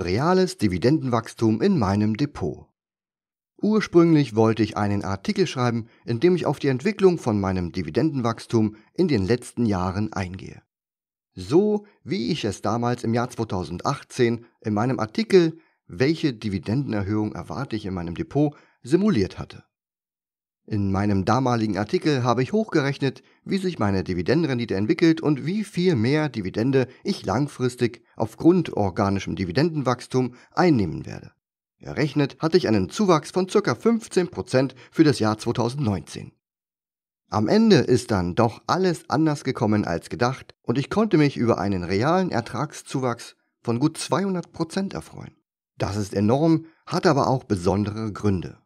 Reales Dividendenwachstum in meinem Depot. Ursprünglich wollte ich einen Artikel schreiben, in dem ich auf die Entwicklung von meinem Dividendenwachstum in den letzten Jahren eingehe. So wie ich es damals im Jahr 2018 in meinem Artikel Welche Dividendenerhöhung erwarte ich in meinem Depot simuliert hatte. In meinem damaligen Artikel habe ich hochgerechnet, wie sich meine Dividendenrendite entwickelt und wie viel mehr Dividende ich langfristig aufgrund organischem Dividendenwachstum einnehmen werde. Errechnet hatte ich einen Zuwachs von ca. 15% für das Jahr 2019. Am Ende ist dann doch alles anders gekommen als gedacht und ich konnte mich über einen realen Ertragszuwachs von gut 200% erfreuen. Das ist enorm, hat aber auch besondere Gründe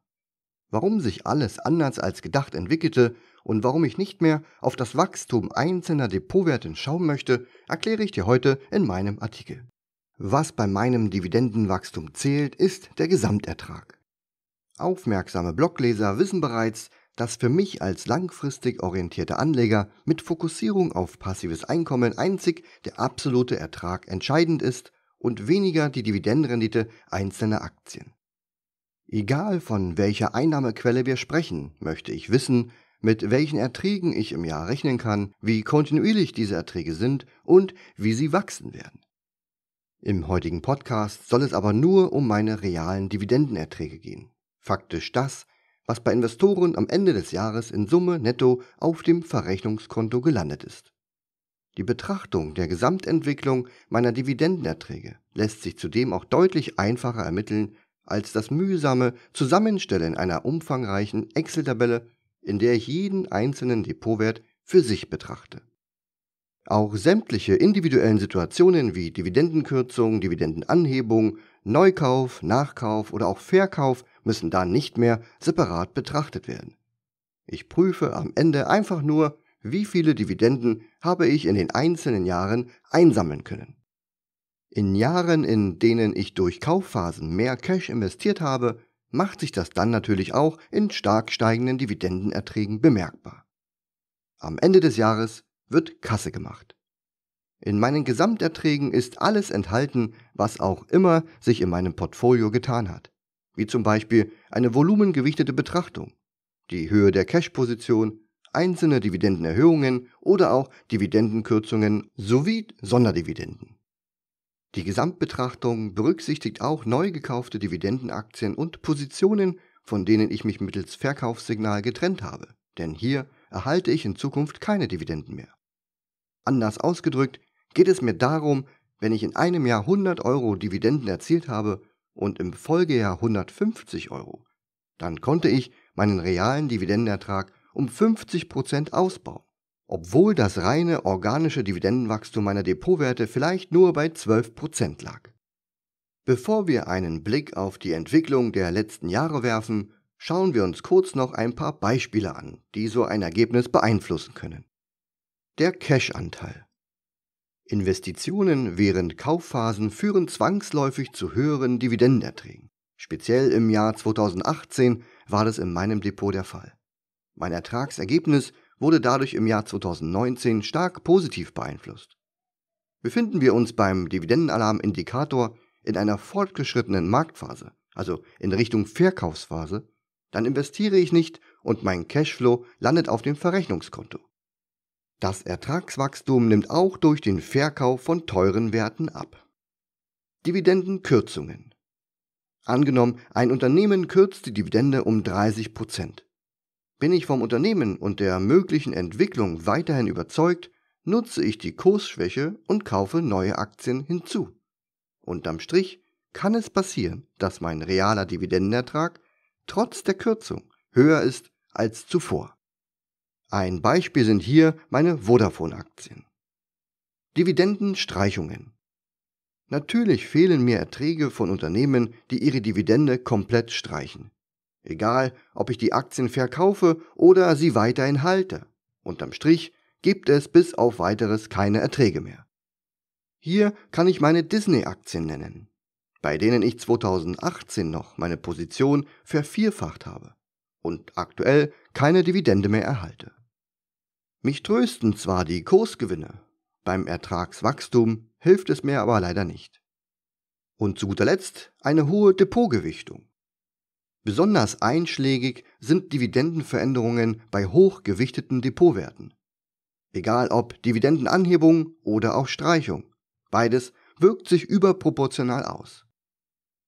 warum sich alles anders als gedacht entwickelte und warum ich nicht mehr auf das Wachstum einzelner Depotwerte schauen möchte, erkläre ich dir heute in meinem Artikel. Was bei meinem Dividendenwachstum zählt, ist der Gesamtertrag. Aufmerksame Blogleser wissen bereits, dass für mich als langfristig orientierter Anleger mit Fokussierung auf passives Einkommen einzig der absolute Ertrag entscheidend ist und weniger die Dividendenrendite einzelner Aktien. Egal von welcher Einnahmequelle wir sprechen, möchte ich wissen, mit welchen Erträgen ich im Jahr rechnen kann, wie kontinuierlich diese Erträge sind und wie sie wachsen werden. Im heutigen Podcast soll es aber nur um meine realen Dividendenerträge gehen. Faktisch das, was bei Investoren am Ende des Jahres in Summe netto auf dem Verrechnungskonto gelandet ist. Die Betrachtung der Gesamtentwicklung meiner Dividendenerträge lässt sich zudem auch deutlich einfacher ermitteln als das mühsame Zusammenstellen einer umfangreichen Excel-Tabelle, in der ich jeden einzelnen Depotwert für sich betrachte. Auch sämtliche individuellen Situationen wie Dividendenkürzung, Dividendenanhebung, Neukauf, Nachkauf oder auch Verkauf müssen da nicht mehr separat betrachtet werden. Ich prüfe am Ende einfach nur, wie viele Dividenden habe ich in den einzelnen Jahren einsammeln können. In Jahren, in denen ich durch Kaufphasen mehr Cash investiert habe, macht sich das dann natürlich auch in stark steigenden Dividendenerträgen bemerkbar. Am Ende des Jahres wird Kasse gemacht. In meinen Gesamterträgen ist alles enthalten, was auch immer sich in meinem Portfolio getan hat, wie zum Beispiel eine volumengewichtete Betrachtung, die Höhe der Cash-Position, einzelne Dividendenerhöhungen oder auch Dividendenkürzungen sowie Sonderdividenden. Die Gesamtbetrachtung berücksichtigt auch neu gekaufte Dividendenaktien und Positionen, von denen ich mich mittels Verkaufssignal getrennt habe, denn hier erhalte ich in Zukunft keine Dividenden mehr. Anders ausgedrückt geht es mir darum, wenn ich in einem Jahr 100 Euro Dividenden erzielt habe und im Folgejahr 150 Euro, dann konnte ich meinen realen Dividendenertrag um 50 Prozent ausbauen obwohl das reine organische Dividendenwachstum meiner Depotwerte vielleicht nur bei 12% lag. Bevor wir einen Blick auf die Entwicklung der letzten Jahre werfen, schauen wir uns kurz noch ein paar Beispiele an, die so ein Ergebnis beeinflussen können. Der Cash-Anteil. Investitionen während Kaufphasen führen zwangsläufig zu höheren Dividendenerträgen. Speziell im Jahr 2018 war das in meinem Depot der Fall. Mein Ertragsergebnis wurde dadurch im Jahr 2019 stark positiv beeinflusst. Befinden wir uns beim Dividendenalarmindikator in einer fortgeschrittenen Marktphase, also in Richtung Verkaufsphase, dann investiere ich nicht und mein Cashflow landet auf dem Verrechnungskonto. Das Ertragswachstum nimmt auch durch den Verkauf von teuren Werten ab. Dividendenkürzungen. Angenommen, ein Unternehmen kürzt die Dividende um 30 Prozent. Bin ich vom Unternehmen und der möglichen Entwicklung weiterhin überzeugt, nutze ich die Kursschwäche und kaufe neue Aktien hinzu. Unterm Strich kann es passieren, dass mein realer Dividendenertrag trotz der Kürzung höher ist als zuvor. Ein Beispiel sind hier meine Vodafone-Aktien. Dividendenstreichungen. Natürlich fehlen mir Erträge von Unternehmen, die ihre Dividende komplett streichen. Egal, ob ich die Aktien verkaufe oder sie weiterhin halte. Unterm Strich gibt es bis auf weiteres keine Erträge mehr. Hier kann ich meine Disney-Aktien nennen, bei denen ich 2018 noch meine Position vervierfacht habe und aktuell keine Dividende mehr erhalte. Mich trösten zwar die Kursgewinne, beim Ertragswachstum hilft es mir aber leider nicht. Und zu guter Letzt eine hohe Depotgewichtung. Besonders einschlägig sind Dividendenveränderungen bei hochgewichteten Depotwerten. Egal ob Dividendenanhebung oder auch Streichung, beides wirkt sich überproportional aus.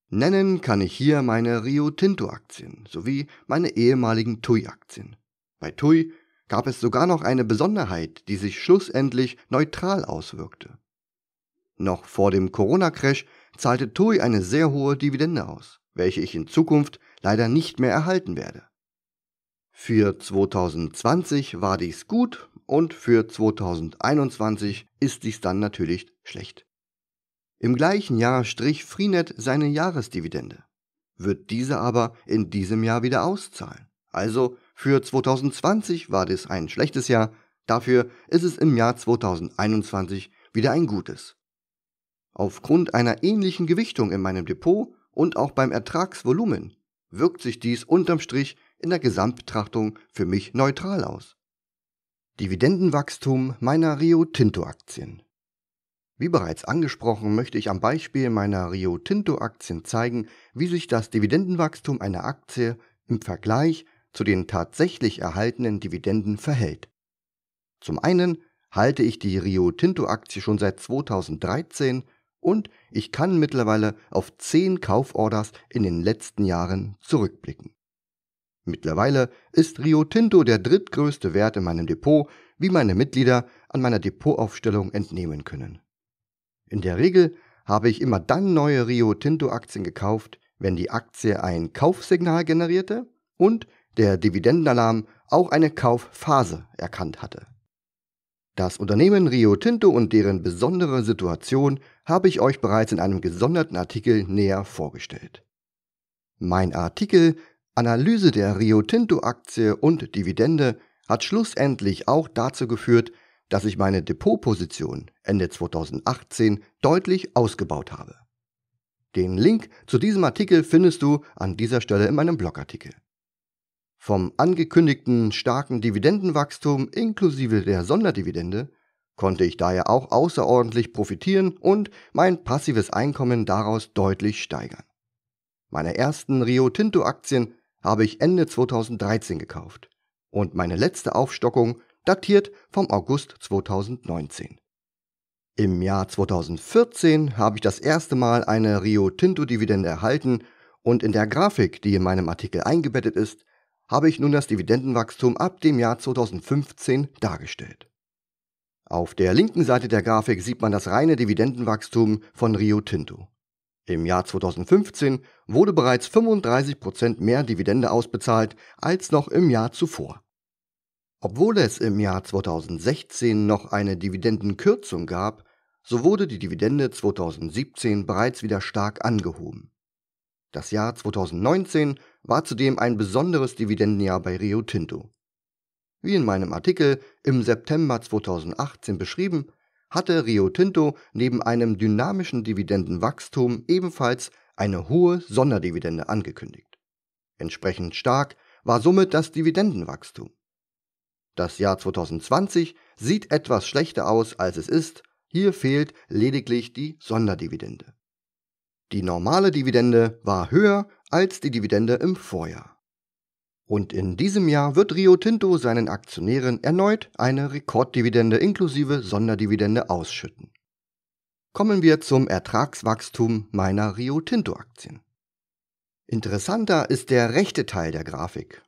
Nennen kann ich hier meine Rio Tinto Aktien sowie meine ehemaligen TUI Aktien. Bei TUI gab es sogar noch eine Besonderheit, die sich schlussendlich neutral auswirkte. Noch vor dem Corona-Crash zahlte TUI eine sehr hohe Dividende aus, welche ich in Zukunft leider nicht mehr erhalten werde. Für 2020 war dies gut und für 2021 ist dies dann natürlich schlecht. Im gleichen Jahr strich Freenet seine Jahresdividende, wird diese aber in diesem Jahr wieder auszahlen. Also für 2020 war dies ein schlechtes Jahr, dafür ist es im Jahr 2021 wieder ein gutes. Aufgrund einer ähnlichen Gewichtung in meinem Depot und auch beim Ertragsvolumen wirkt sich dies unterm Strich in der Gesamtbetrachtung für mich neutral aus. Dividendenwachstum meiner Rio Tinto Aktien. Wie bereits angesprochen, möchte ich am Beispiel meiner Rio Tinto Aktien zeigen, wie sich das Dividendenwachstum einer Aktie im Vergleich zu den tatsächlich erhaltenen Dividenden verhält. Zum einen halte ich die Rio Tinto Aktie schon seit 2013 und ich kann mittlerweile auf 10 Kauforders in den letzten Jahren zurückblicken. Mittlerweile ist Rio Tinto der drittgrößte Wert in meinem Depot, wie meine Mitglieder an meiner Depotaufstellung entnehmen können. In der Regel habe ich immer dann neue Rio Tinto Aktien gekauft, wenn die Aktie ein Kaufsignal generierte und der Dividendenalarm auch eine Kaufphase erkannt hatte. Das Unternehmen Rio Tinto und deren besondere Situation habe ich euch bereits in einem gesonderten Artikel näher vorgestellt. Mein Artikel Analyse der Rio Tinto Aktie und Dividende hat schlussendlich auch dazu geführt, dass ich meine Depotposition Ende 2018 deutlich ausgebaut habe. Den Link zu diesem Artikel findest du an dieser Stelle in meinem Blogartikel. Vom angekündigten starken Dividendenwachstum inklusive der Sonderdividende konnte ich daher auch außerordentlich profitieren und mein passives Einkommen daraus deutlich steigern. Meine ersten Rio Tinto Aktien habe ich Ende 2013 gekauft und meine letzte Aufstockung datiert vom August 2019. Im Jahr 2014 habe ich das erste Mal eine Rio Tinto Dividende erhalten und in der Grafik, die in meinem Artikel eingebettet ist, habe ich nun das Dividendenwachstum ab dem Jahr 2015 dargestellt. Auf der linken Seite der Grafik sieht man das reine Dividendenwachstum von Rio Tinto. Im Jahr 2015 wurde bereits 35% Prozent mehr Dividende ausbezahlt als noch im Jahr zuvor. Obwohl es im Jahr 2016 noch eine Dividendenkürzung gab, so wurde die Dividende 2017 bereits wieder stark angehoben. Das Jahr 2019 war zudem ein besonderes Dividendenjahr bei Rio Tinto. Wie in meinem Artikel im September 2018 beschrieben, hatte Rio Tinto neben einem dynamischen Dividendenwachstum ebenfalls eine hohe Sonderdividende angekündigt. Entsprechend stark war somit das Dividendenwachstum. Das Jahr 2020 sieht etwas schlechter aus, als es ist, hier fehlt lediglich die Sonderdividende. Die normale Dividende war höher als die Dividende im Vorjahr. Und in diesem Jahr wird Rio Tinto seinen Aktionären erneut eine Rekorddividende inklusive Sonderdividende ausschütten. Kommen wir zum Ertragswachstum meiner Rio Tinto Aktien. Interessanter ist der rechte Teil der Grafik.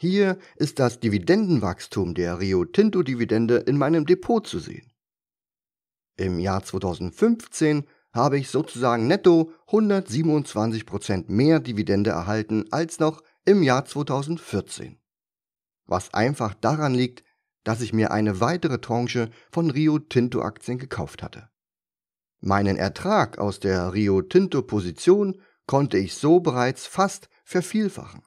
Hier ist das Dividendenwachstum der Rio Tinto Dividende in meinem Depot zu sehen. Im Jahr 2015 habe ich sozusagen netto 127% mehr Dividende erhalten als noch im Jahr 2014. Was einfach daran liegt, dass ich mir eine weitere Tranche von Rio Tinto Aktien gekauft hatte. Meinen Ertrag aus der Rio Tinto Position konnte ich so bereits fast vervielfachen.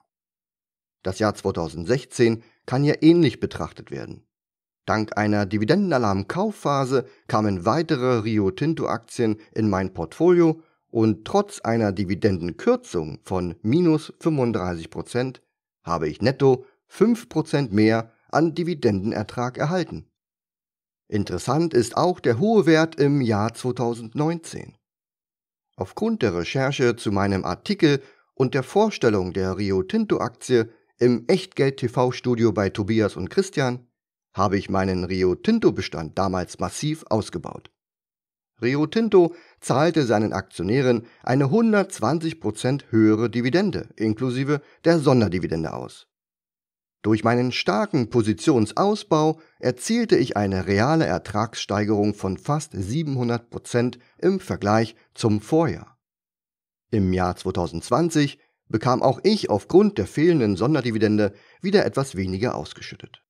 Das Jahr 2016 kann ja ähnlich betrachtet werden. Dank einer Dividendenalarm-Kaufphase kamen weitere Rio Tinto Aktien in mein Portfolio und trotz einer Dividendenkürzung von minus 35 Prozent habe ich netto 5 Prozent mehr an Dividendenertrag erhalten. Interessant ist auch der hohe Wert im Jahr 2019. Aufgrund der Recherche zu meinem Artikel und der Vorstellung der Rio Tinto Aktie im Echtgeld TV Studio bei Tobias und Christian habe ich meinen Rio Tinto Bestand damals massiv ausgebaut. Rio Tinto zahlte seinen Aktionären eine 120 Prozent höhere Dividende inklusive der Sonderdividende aus. Durch meinen starken Positionsausbau erzielte ich eine reale Ertragssteigerung von fast 700 Prozent im Vergleich zum Vorjahr. Im Jahr 2020 bekam auch ich aufgrund der fehlenden Sonderdividende wieder etwas weniger ausgeschüttet.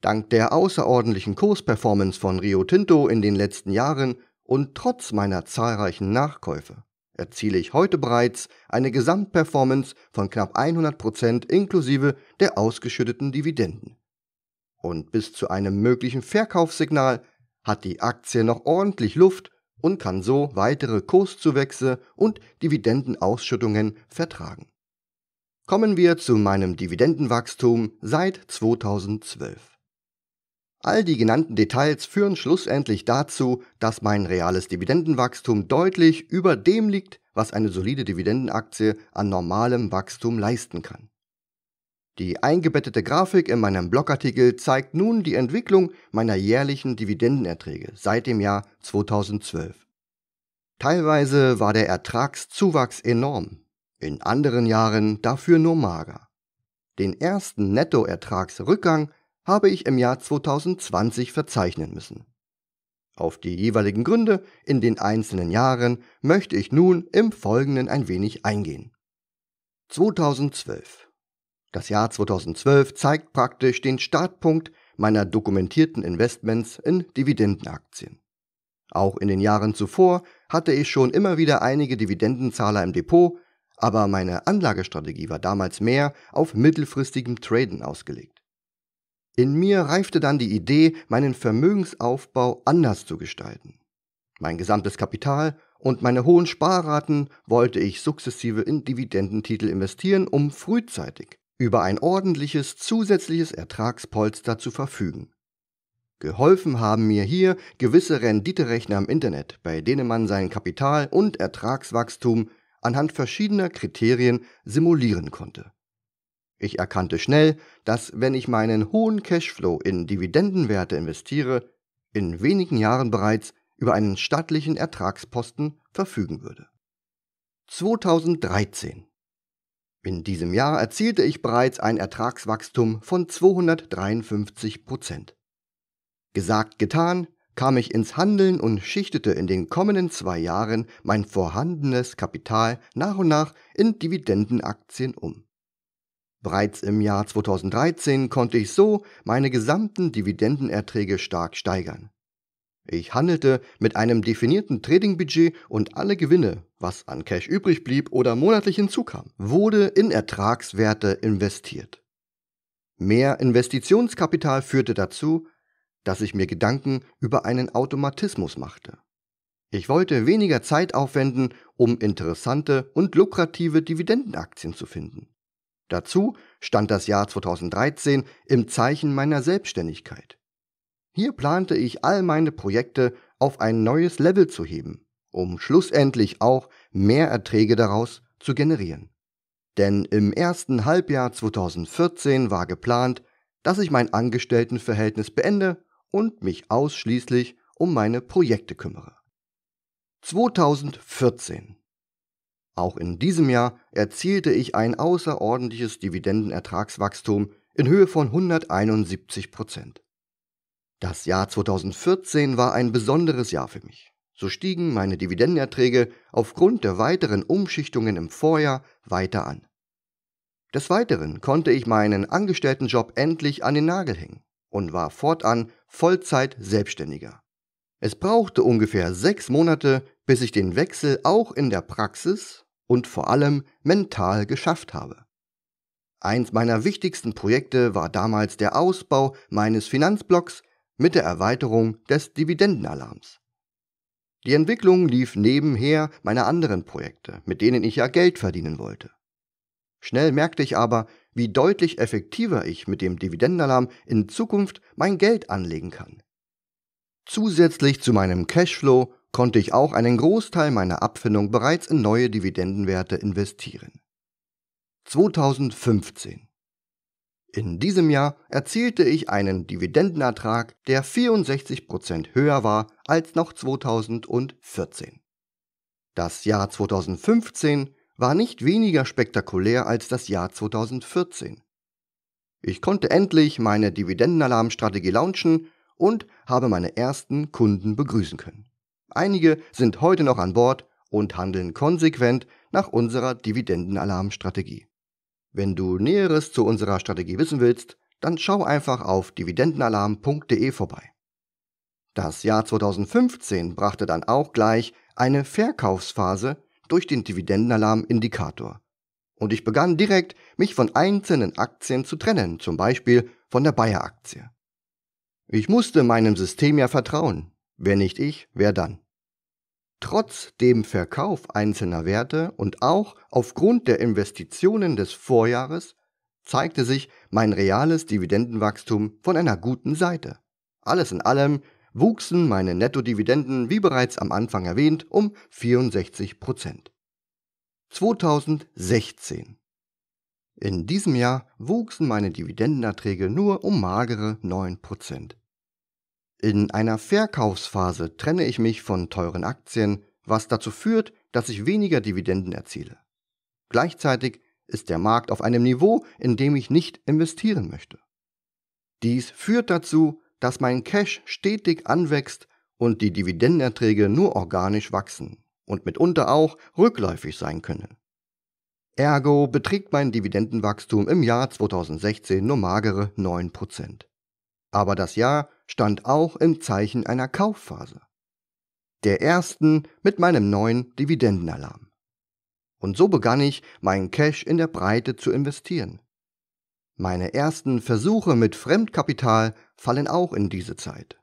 Dank der außerordentlichen Kursperformance von Rio Tinto in den letzten Jahren und trotz meiner zahlreichen Nachkäufe erziele ich heute bereits eine Gesamtperformance von knapp 100% inklusive der ausgeschütteten Dividenden. Und bis zu einem möglichen Verkaufssignal hat die Aktie noch ordentlich Luft und kann so weitere Kurszuwächse und Dividendenausschüttungen vertragen. Kommen wir zu meinem Dividendenwachstum seit 2012. All die genannten Details führen schlussendlich dazu, dass mein reales Dividendenwachstum deutlich über dem liegt, was eine solide Dividendenaktie an normalem Wachstum leisten kann. Die eingebettete Grafik in meinem Blogartikel zeigt nun die Entwicklung meiner jährlichen Dividendenerträge seit dem Jahr 2012. Teilweise war der Ertragszuwachs enorm, in anderen Jahren dafür nur mager. Den ersten Nettoertragsrückgang habe ich im Jahr 2020 verzeichnen müssen. Auf die jeweiligen Gründe in den einzelnen Jahren möchte ich nun im Folgenden ein wenig eingehen. 2012. Das Jahr 2012 zeigt praktisch den Startpunkt meiner dokumentierten Investments in Dividendenaktien. Auch in den Jahren zuvor hatte ich schon immer wieder einige Dividendenzahler im Depot, aber meine Anlagestrategie war damals mehr auf mittelfristigem Traden ausgelegt. In mir reifte dann die Idee, meinen Vermögensaufbau anders zu gestalten. Mein gesamtes Kapital und meine hohen Sparraten wollte ich sukzessive in Dividendentitel investieren, um frühzeitig über ein ordentliches zusätzliches Ertragspolster zu verfügen. Geholfen haben mir hier gewisse Renditerechner im Internet, bei denen man sein Kapital und Ertragswachstum anhand verschiedener Kriterien simulieren konnte. Ich erkannte schnell, dass wenn ich meinen hohen Cashflow in Dividendenwerte investiere, in wenigen Jahren bereits über einen stattlichen Ertragsposten verfügen würde. 2013 In diesem Jahr erzielte ich bereits ein Ertragswachstum von 253 Prozent. Gesagt, getan, kam ich ins Handeln und schichtete in den kommenden zwei Jahren mein vorhandenes Kapital nach und nach in Dividendenaktien um. Bereits im Jahr 2013 konnte ich so meine gesamten Dividendenerträge stark steigern. Ich handelte mit einem definierten Trading-Budget und alle Gewinne, was an Cash übrig blieb oder monatlich hinzukam, wurde in Ertragswerte investiert. Mehr Investitionskapital führte dazu, dass ich mir Gedanken über einen Automatismus machte. Ich wollte weniger Zeit aufwenden, um interessante und lukrative Dividendenaktien zu finden. Dazu stand das Jahr 2013 im Zeichen meiner Selbstständigkeit. Hier plante ich all meine Projekte auf ein neues Level zu heben, um schlussendlich auch mehr Erträge daraus zu generieren. Denn im ersten Halbjahr 2014 war geplant, dass ich mein Angestelltenverhältnis beende und mich ausschließlich um meine Projekte kümmere. 2014 auch in diesem Jahr erzielte ich ein außerordentliches Dividendenertragswachstum in Höhe von 171 Prozent. Das Jahr 2014 war ein besonderes Jahr für mich. So stiegen meine Dividendenerträge aufgrund der weiteren Umschichtungen im Vorjahr weiter an. Des Weiteren konnte ich meinen Angestelltenjob endlich an den Nagel hängen und war fortan Vollzeit Selbstständiger. Es brauchte ungefähr sechs Monate, bis ich den Wechsel auch in der Praxis und vor allem mental geschafft habe. Eins meiner wichtigsten Projekte war damals der Ausbau meines Finanzblocks mit der Erweiterung des Dividendenalarms. Die Entwicklung lief nebenher meiner anderen Projekte, mit denen ich ja Geld verdienen wollte. Schnell merkte ich aber, wie deutlich effektiver ich mit dem Dividendenalarm in Zukunft mein Geld anlegen kann. Zusätzlich zu meinem Cashflow konnte ich auch einen Großteil meiner Abfindung bereits in neue Dividendenwerte investieren. 2015 In diesem Jahr erzielte ich einen Dividendenertrag, der 64% Prozent höher war als noch 2014. Das Jahr 2015 war nicht weniger spektakulär als das Jahr 2014. Ich konnte endlich meine Dividendenalarmstrategie launchen und habe meine ersten Kunden begrüßen können. Einige sind heute noch an Bord und handeln konsequent nach unserer Dividendenalarmstrategie. Wenn du Näheres zu unserer Strategie wissen willst, dann schau einfach auf dividendenalarm.de vorbei. Das Jahr 2015 brachte dann auch gleich eine Verkaufsphase durch den Dividendenalarm-Indikator. Und ich begann direkt, mich von einzelnen Aktien zu trennen, zum Beispiel von der Bayer-Aktie. Ich musste meinem System ja vertrauen. Wer nicht ich, wer dann? Trotz dem Verkauf einzelner Werte und auch aufgrund der Investitionen des Vorjahres zeigte sich mein reales Dividendenwachstum von einer guten Seite. Alles in allem wuchsen meine Nettodividenden, wie bereits am Anfang erwähnt, um 64 2016 In diesem Jahr wuchsen meine Dividendenerträge nur um magere 9 in einer Verkaufsphase trenne ich mich von teuren Aktien, was dazu führt, dass ich weniger Dividenden erziele. Gleichzeitig ist der Markt auf einem Niveau, in dem ich nicht investieren möchte. Dies führt dazu, dass mein Cash stetig anwächst und die Dividendenerträge nur organisch wachsen und mitunter auch rückläufig sein können. Ergo beträgt mein Dividendenwachstum im Jahr 2016 nur magere 9%. Aber das Jahr stand auch im Zeichen einer Kaufphase. Der ersten mit meinem neuen Dividendenalarm. Und so begann ich, meinen Cash in der Breite zu investieren. Meine ersten Versuche mit Fremdkapital fallen auch in diese Zeit.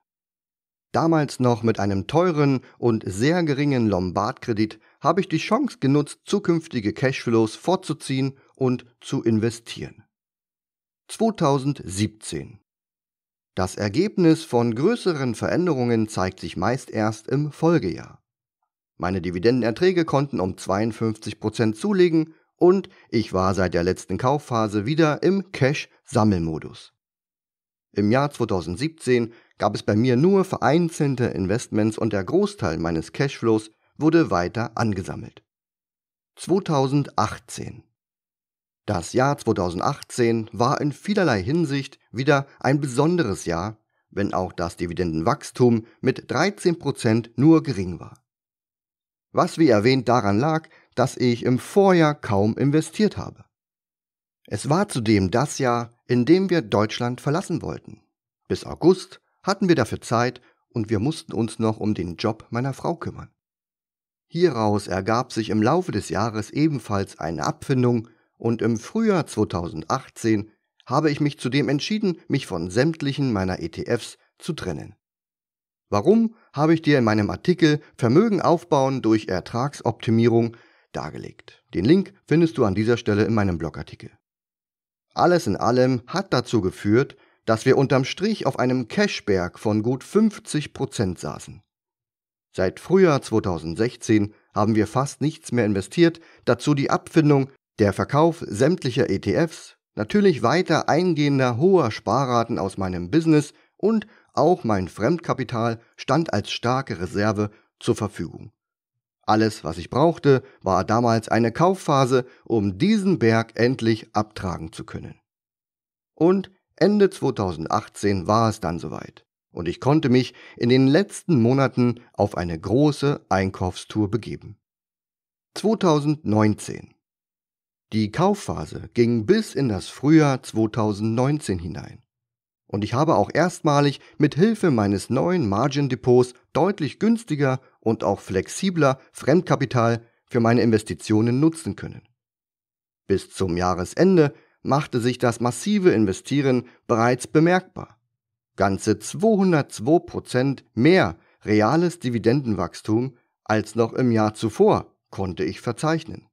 Damals noch mit einem teuren und sehr geringen Lombardkredit habe ich die Chance genutzt, zukünftige Cashflows vorzuziehen und zu investieren. 2017 das Ergebnis von größeren Veränderungen zeigt sich meist erst im Folgejahr. Meine Dividendenerträge konnten um 52% Prozent zulegen und ich war seit der letzten Kaufphase wieder im Cash-Sammelmodus. Im Jahr 2017 gab es bei mir nur vereinzelte Investments und der Großteil meines Cashflows wurde weiter angesammelt. 2018 das Jahr 2018 war in vielerlei Hinsicht wieder ein besonderes Jahr, wenn auch das Dividendenwachstum mit 13% nur gering war. Was wie erwähnt daran lag, dass ich im Vorjahr kaum investiert habe. Es war zudem das Jahr, in dem wir Deutschland verlassen wollten. Bis August hatten wir dafür Zeit und wir mussten uns noch um den Job meiner Frau kümmern. Hieraus ergab sich im Laufe des Jahres ebenfalls eine Abfindung und im Frühjahr 2018 habe ich mich zudem entschieden, mich von sämtlichen meiner ETFs zu trennen. Warum habe ich dir in meinem Artikel Vermögen aufbauen durch Ertragsoptimierung dargelegt. Den Link findest du an dieser Stelle in meinem Blogartikel. Alles in allem hat dazu geführt, dass wir unterm Strich auf einem Cashberg von gut 50 saßen. Seit Frühjahr 2016 haben wir fast nichts mehr investiert, dazu die Abfindung der Verkauf sämtlicher ETFs, natürlich weiter eingehender hoher Sparraten aus meinem Business und auch mein Fremdkapital stand als starke Reserve zur Verfügung. Alles, was ich brauchte, war damals eine Kaufphase, um diesen Berg endlich abtragen zu können. Und Ende 2018 war es dann soweit und ich konnte mich in den letzten Monaten auf eine große Einkaufstour begeben. 2019 die Kaufphase ging bis in das Frühjahr 2019 hinein. Und ich habe auch erstmalig mit Hilfe meines neuen Margin Depots deutlich günstiger und auch flexibler Fremdkapital für meine Investitionen nutzen können. Bis zum Jahresende machte sich das massive Investieren bereits bemerkbar. Ganze 202% mehr reales Dividendenwachstum als noch im Jahr zuvor konnte ich verzeichnen.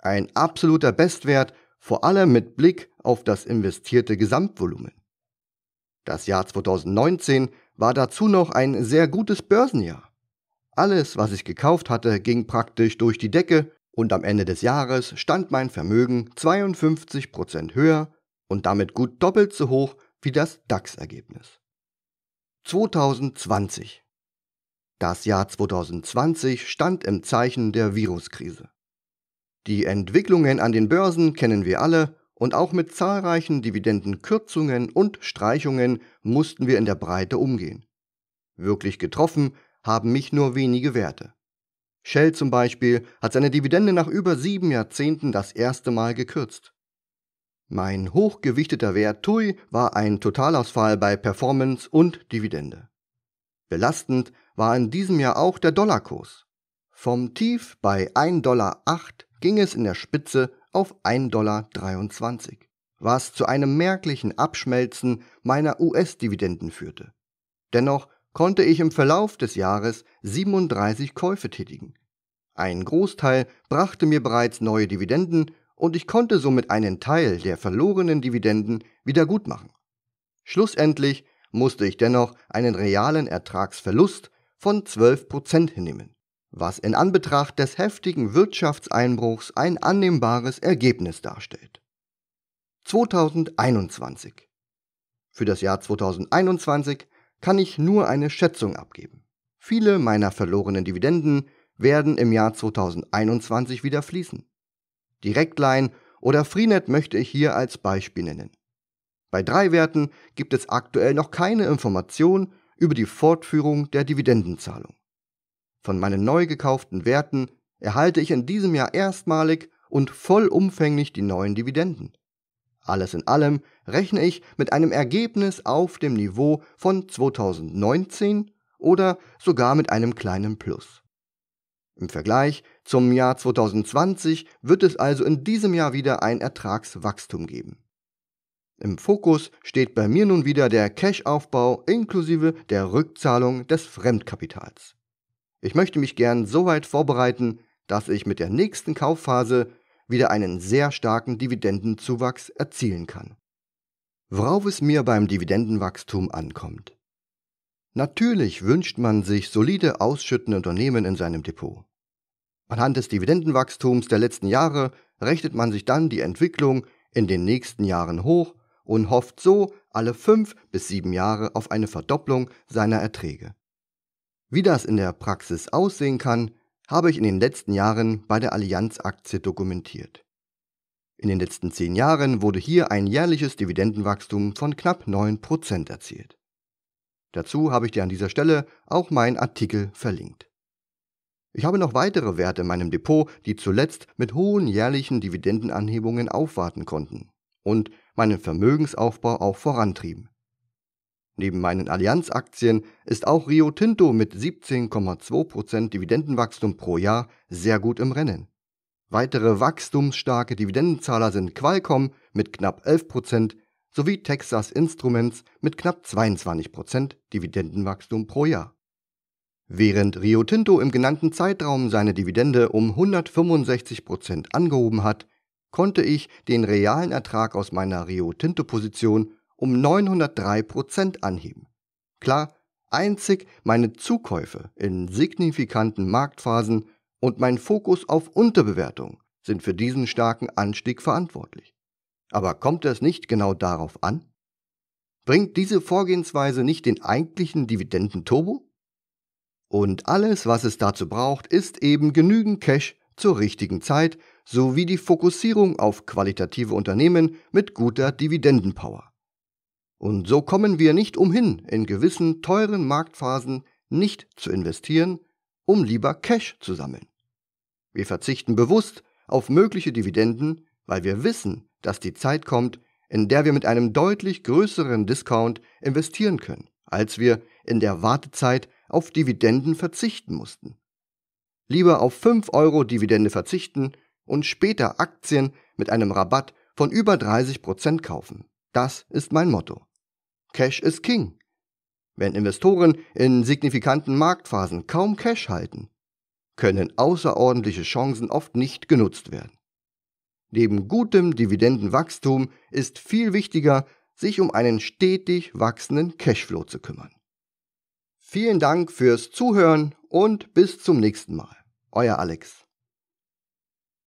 Ein absoluter Bestwert, vor allem mit Blick auf das investierte Gesamtvolumen. Das Jahr 2019 war dazu noch ein sehr gutes Börsenjahr. Alles, was ich gekauft hatte, ging praktisch durch die Decke und am Ende des Jahres stand mein Vermögen 52% höher und damit gut doppelt so hoch wie das DAX-Ergebnis. 2020 Das Jahr 2020 stand im Zeichen der Viruskrise. Die Entwicklungen an den Börsen kennen wir alle und auch mit zahlreichen Dividendenkürzungen und Streichungen mussten wir in der Breite umgehen. Wirklich getroffen haben mich nur wenige Werte. Shell zum Beispiel hat seine Dividende nach über sieben Jahrzehnten das erste Mal gekürzt. Mein hochgewichteter Wert TUI war ein Totalausfall bei Performance und Dividende. Belastend war in diesem Jahr auch der Dollarkurs. Vom Tief bei 1,08 Dollar ging es in der Spitze auf 1,23 Dollar, was zu einem merklichen Abschmelzen meiner US-Dividenden führte. Dennoch konnte ich im Verlauf des Jahres 37 Käufe tätigen. Ein Großteil brachte mir bereits neue Dividenden und ich konnte somit einen Teil der verlorenen Dividenden wiedergutmachen. Schlussendlich musste ich dennoch einen realen Ertragsverlust von 12% hinnehmen was in Anbetracht des heftigen Wirtschaftseinbruchs ein annehmbares Ergebnis darstellt. 2021. Für das Jahr 2021 kann ich nur eine Schätzung abgeben. Viele meiner verlorenen Dividenden werden im Jahr 2021 wieder fließen. Direktline oder Freenet möchte ich hier als Beispiel nennen. Bei drei Werten gibt es aktuell noch keine Information über die Fortführung der Dividendenzahlung. Von meinen neu gekauften Werten erhalte ich in diesem Jahr erstmalig und vollumfänglich die neuen Dividenden. Alles in allem rechne ich mit einem Ergebnis auf dem Niveau von 2019 oder sogar mit einem kleinen Plus. Im Vergleich zum Jahr 2020 wird es also in diesem Jahr wieder ein Ertragswachstum geben. Im Fokus steht bei mir nun wieder der Cash-Aufbau inklusive der Rückzahlung des Fremdkapitals. Ich möchte mich gern so weit vorbereiten, dass ich mit der nächsten Kaufphase wieder einen sehr starken Dividendenzuwachs erzielen kann. Worauf es mir beim Dividendenwachstum ankommt. Natürlich wünscht man sich solide ausschüttende Unternehmen in seinem Depot. Anhand des Dividendenwachstums der letzten Jahre rechnet man sich dann die Entwicklung in den nächsten Jahren hoch und hofft so alle fünf bis sieben Jahre auf eine Verdopplung seiner Erträge. Wie das in der Praxis aussehen kann, habe ich in den letzten Jahren bei der Allianz Aktie dokumentiert. In den letzten zehn Jahren wurde hier ein jährliches Dividendenwachstum von knapp 9% erzielt. Dazu habe ich dir an dieser Stelle auch meinen Artikel verlinkt. Ich habe noch weitere Werte in meinem Depot, die zuletzt mit hohen jährlichen Dividendenanhebungen aufwarten konnten und meinen Vermögensaufbau auch vorantrieben. Neben meinen Allianz-Aktien ist auch Rio Tinto mit 17,2% Dividendenwachstum pro Jahr sehr gut im Rennen. Weitere wachstumsstarke Dividendenzahler sind Qualcomm mit knapp 11% sowie Texas Instruments mit knapp 22% Dividendenwachstum pro Jahr. Während Rio Tinto im genannten Zeitraum seine Dividende um 165% angehoben hat, konnte ich den realen Ertrag aus meiner Rio Tinto-Position um 903 Prozent anheben. Klar, einzig meine Zukäufe in signifikanten Marktphasen und mein Fokus auf Unterbewertung sind für diesen starken Anstieg verantwortlich. Aber kommt es nicht genau darauf an? Bringt diese Vorgehensweise nicht den eigentlichen Dividenden-Turbo? Und alles, was es dazu braucht, ist eben genügend Cash zur richtigen Zeit sowie die Fokussierung auf qualitative Unternehmen mit guter Dividendenpower. Und so kommen wir nicht umhin, in gewissen teuren Marktphasen nicht zu investieren, um lieber Cash zu sammeln. Wir verzichten bewusst auf mögliche Dividenden, weil wir wissen, dass die Zeit kommt, in der wir mit einem deutlich größeren Discount investieren können, als wir in der Wartezeit auf Dividenden verzichten mussten. Lieber auf 5 Euro Dividende verzichten und später Aktien mit einem Rabatt von über 30% Prozent kaufen. Das ist mein Motto. Cash is King. Wenn Investoren in signifikanten Marktphasen kaum Cash halten, können außerordentliche Chancen oft nicht genutzt werden. Neben gutem Dividendenwachstum ist viel wichtiger, sich um einen stetig wachsenden Cashflow zu kümmern. Vielen Dank fürs Zuhören und bis zum nächsten Mal. Euer Alex.